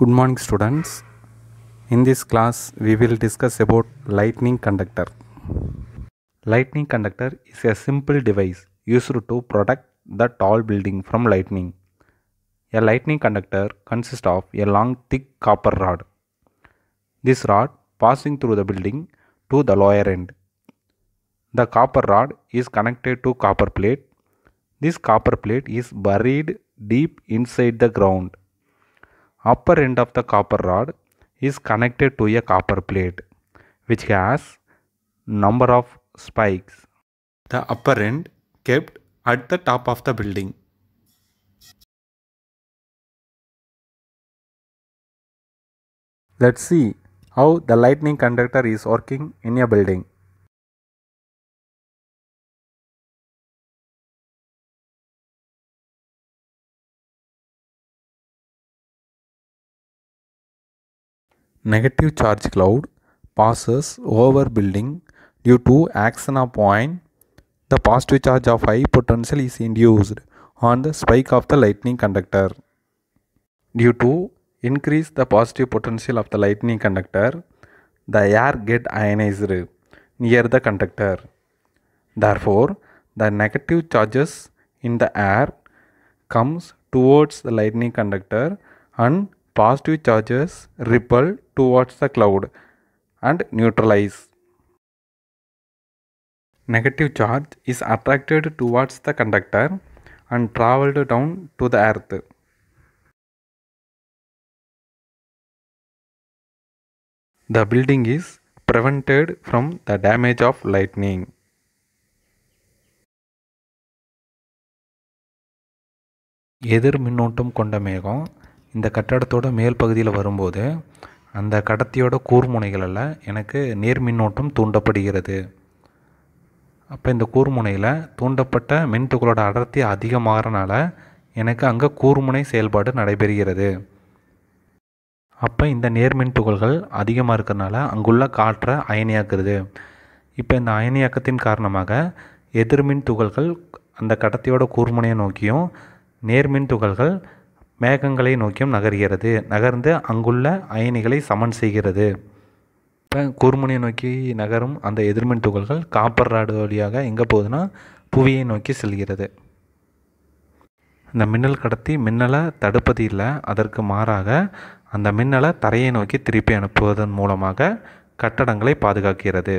Good morning students. In this class we will discuss about lightning conductor. Lightning conductor is a simple device used to protect the tall building from lightning. A lightning conductor consists of a long thick copper rod. This rod passing through the building to the lower end. The copper rod is connected to copper plate. This copper plate is buried deep inside the ground upper end of the copper rod is connected to a copper plate which has number of spikes. The upper end kept at the top of the building. Let's see how the lightning conductor is working in a building. negative charge cloud passes over building due to action of point, the positive charge of high potential is induced on the spike of the lightning conductor. Due to increase the positive potential of the lightning conductor, the air get ionized near the conductor. Therefore, the negative charges in the air comes towards the lightning conductor and positive charges repel towards the cloud and neutralize. Negative charge is attracted towards the conductor and traveled down to the earth. The building is prevented from the damage of lightning. எதிர் மின்னோட்டம் கொண்ட மேகம் இந்த கட்டடத்தோட மேல் பகுதியில் வரும்போது அந்த கடத்தியோட கூர்முனைகளில் எனக்கு மின்னோட்டம் தூண்டப்படுகிறது அப்போ இந்த கூர்முனையில் தூண்டப்பட்ட மின்துகளோட அடர்த்தி அதிகமாகறனால எனக்கு அங்கே கூர்முனை செயல்பாடு நடைபெறுகிறது அப்போ இந்த நேர்மின் துகள்கள் அதிகமாக இருக்கிறனால அங்குள்ள காற்றை அயனியாக்குறது இப்போ இந்த அயனியாக்கத்தின் காரணமாக எதிர்மின் துகள்கள் அந்த கடத்தியோட கூர்முனையை நோக்கியும் நேர்மின் துகள்கள் மேகங்களை நோக்கியும் நகர்கிறது நகர்ந்து அங்குள்ள அயனிகளை சமன் செய்கிறது இப்போ கூர்முனை நோக்கி நகரும் அந்த எதிர்மின் துகள்கள் காப்பர் ராடு வழியாக எங்கே போகுதுன்னா புவியை நோக்கி செல்கிறது இந்த மின்னல் கடத்தி மின்னலை தடுப்பது இல்லை அதற்கு மாறாக அந்த மின்னலை தரையை நோக்கி திருப்பி அனுப்புவதன் மூலமாக கட்டடங்களை பாதுகாக்கிறது